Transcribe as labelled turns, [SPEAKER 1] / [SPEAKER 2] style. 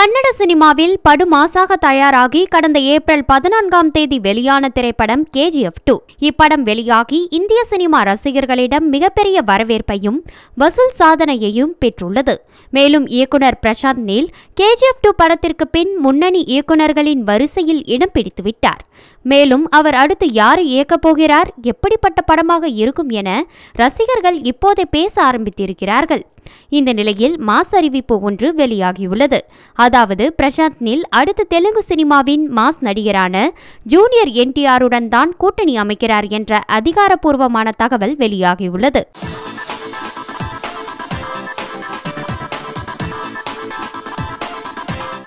[SPEAKER 1] கன்னட சினிமாவில் படுமாசாக தயாராகி கடந்த ஏப்ரல் பதினான்காம் தேதி வெளியான திரைப்படம் கேஜிஎஃப் டூ இப்படம் வெளியாகி இந்திய சினிமா ரசிகர்களிடம் மிகப்பெரிய வரவேற்பையும் வசூல் சாதனையையும் பெற்றுள்ளது மேலும் இயக்குனர் பிரசாந்த் நீல் கேஜிஎஃப் டூ படத்திற்கு பின் முன்னணி இயக்குநர்களின் வரிசையில் இடம் பிடித்துவிட்டார் மேலும் அவர் அடுத்து யாரை இயக்கப் போகிறார் எப்படிப்பட்ட படமாக இருக்கும் என ரசிகர்கள் இப்போதே பேச ஆரம்பித்திருக்கிறார்கள் இந்த நிலையில் மாஸ் அறிவிப்பு ஒன்று வெளியாகியுள்ளது அதாவது பிரசாந்த் நில் அடுத்த தெலுங்கு சினிமாவின் மாஸ் நடிகரான ஜூனியர் என்டிஆருடன் தான் கூட்டணி அமைக்கிறார் என்ற அதிகாரப்பூர்வமான தகவல் வெளியாகியுள்ளது